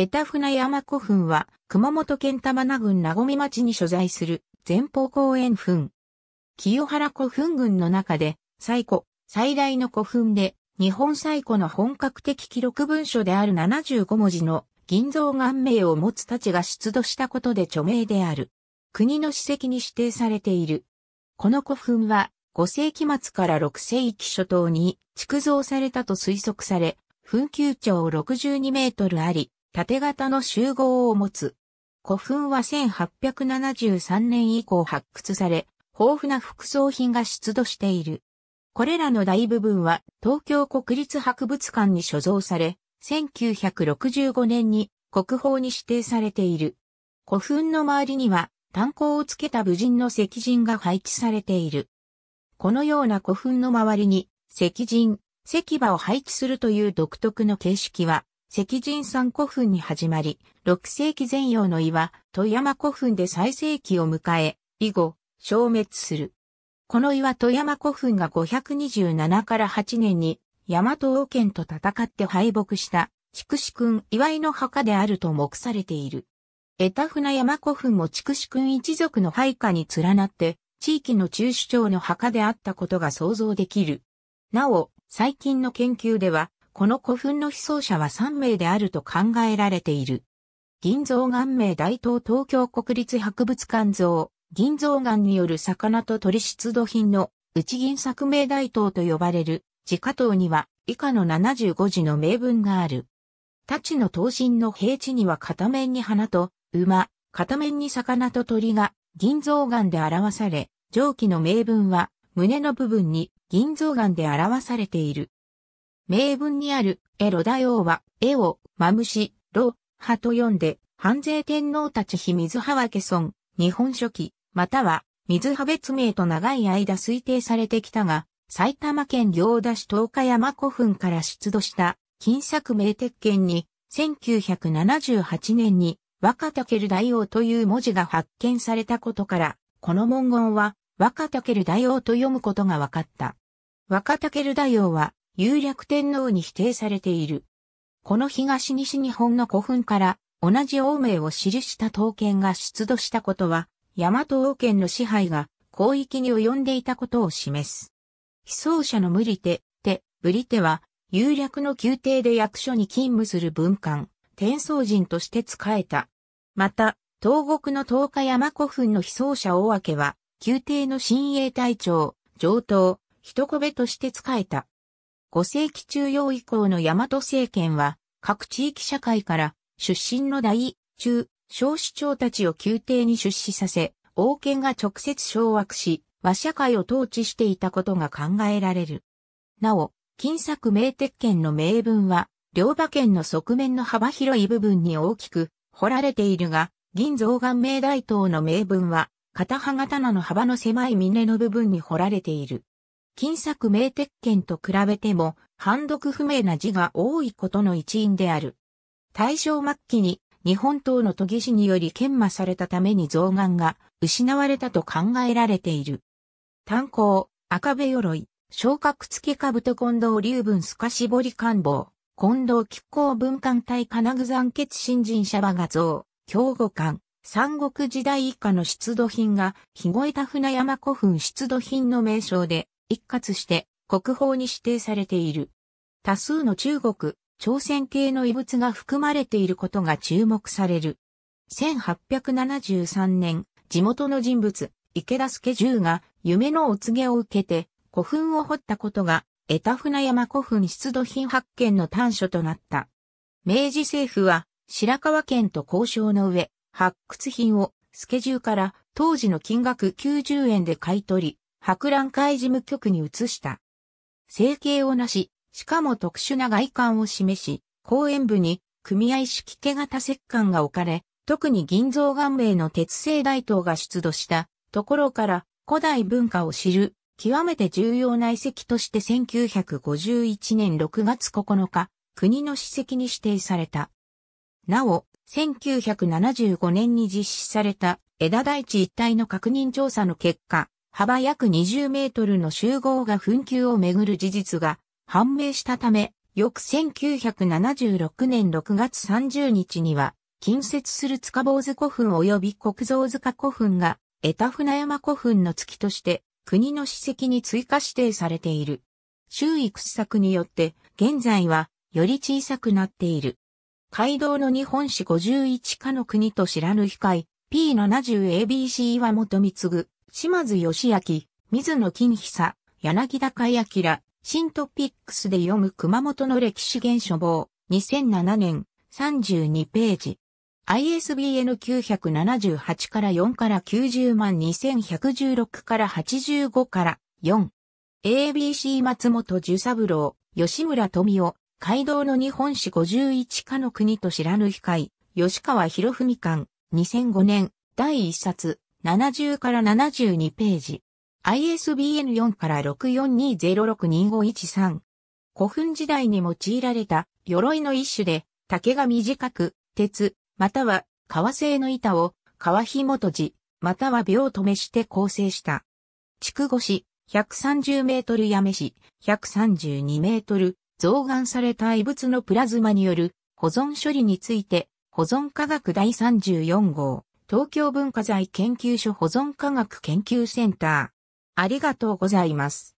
ベタ船山古墳は、熊本県玉名郡名込町に所在する前方後円墳。清原古墳群の中で、最古、最大の古墳で、日本最古の本格的記録文書である75文字の銀蔵岩名を持つたちが出土したことで著名である。国の史跡に指定されている。この古墳は、5世紀末から6世紀初頭に築造されたと推測され、墳丘長62メートルあり、縦型の集合を持つ。古墳は1873年以降発掘され、豊富な副葬品が出土している。これらの大部分は東京国立博物館に所蔵され、1965年に国宝に指定されている。古墳の周りには炭鉱をつけた武人の石人が配置されている。このような古墳の周りに石人、石馬を配置するという独特の形式は石神山古墳に始まり、6世紀前洋の岩、富山古墳で最盛期を迎え、以後、消滅する。この岩富山古墳が527から8年に、大和王権と戦って敗北した、筑紫君祝いの墓であると目されている。江田船山古墳も筑紫君一族の配下に連なって、地域の中首長の墓であったことが想像できる。なお、最近の研究では、この古墳の被葬者は3名であると考えられている。銀像岩名大東東京国立博物館像、銀像岩による魚と鳥出土品の内銀作名大東と呼ばれる自家島には以下の75字の名文がある。太刀の刀身の平地には片面に花と馬、片面に魚と鳥が銀像岩で表され、上記の名文は胸の部分に銀像岩で表されている。名文にある、エロ大王は、エを、マムシ、ロ、ハと読んで、反税天皇たち非水派分け村、日本書記、または、水派別名と長い間推定されてきたが、埼玉県行田市東海山古墳から出土した、金作名鉄剣に、1978年に、若竹る大王という文字が発見されたことから、この文言は、若竹る大王と読むことが分かった。若竹る大王は、有略天皇に否定されている。この東西日本の古墳から同じ王名を記した刀剣が出土したことは、大和王権の支配が広域に及んでいたことを示す。被葬者の無理手、手、ブリ手は、有略の宮廷で役所に勤務する文官、転送人として仕えた。また、東国の東海山古墳の被葬者大明は、宮廷の新鋭隊長、上等、一小部として仕えた。5世紀中央以降の大和政権は、各地域社会から出身の大、中、小首長たちを宮廷に出資させ、王権が直接掌握し、和社会を統治していたことが考えられる。なお、金作名鉄権の名分は、両馬県の側面の幅広い部分に大きく掘られているが、銀造岩明大統の名分は、片刃刀の幅の狭い峰の部分に掘られている。金作名鉄拳と比べても、判読不明な字が多いことの一因である。大正末期に日本刀の研ぎ師により研磨されたために象眼が失われたと考えられている。炭鉱、赤部鎧、昇格付ぶ兜近藤竜文透かしり官房、近藤亀甲文官隊金具山血新人ャバ画像、兵庫館、三国時代以下の出土品が、日越田船山古墳出土品の名称で、一括して国宝に指定されている。多数の中国、朝鮮系の遺物が含まれていることが注目される。1873年、地元の人物、池田助十が夢のお告げを受けて古墳を掘ったことが、江田船山古墳出土品発見の端緒となった。明治政府は白川県と交渉の上、発掘品をスケジューから当時の金額90円で買い取り、博覧会事務局に移した。整形をなし、しかも特殊な外観を示し、公園部に組合式毛型石棺が置かれ、特に銀蔵岩名の鉄製大刀が出土したところから古代文化を知る極めて重要な遺跡として1951年6月9日、国の史跡に指定された。なお、1975年に実施された枝大地一帯の確認調査の結果、幅約20メートルの集合が紛糾をめぐる事実が判明したため、翌1976年6月30日には、近接する塚坊主古墳及び国蔵塚古墳が、江田船山古墳の月として、国の史跡に追加指定されている。周囲掘削によって、現在は、より小さくなっている。街道の日本史51課の国と知らぬ控え、P70ABC は元ぐ。島津義明、水野金久、柳高井明、新トピックスで読む熊本の歴史原書房、2007年、32ページ。ISBN 978から4から90万2116から85から4。ABC 松本寿三郎、吉村富夫、街道の日本史51かの国と知らぬ控え、吉川博文館、2005年、第1冊、70から72ページ。ISBN 4から6 4 2 0 6 2 5 1 3古墳時代に用いられた鎧の一種で、竹が短く、鉄、または革製の板を、革紐とじ、または秒止めして構成した。筑後市、130メートルやめ市、132メートル、増岩された異物のプラズマによる保存処理について、保存科学第34号。東京文化財研究所保存科学研究センター。ありがとうございます。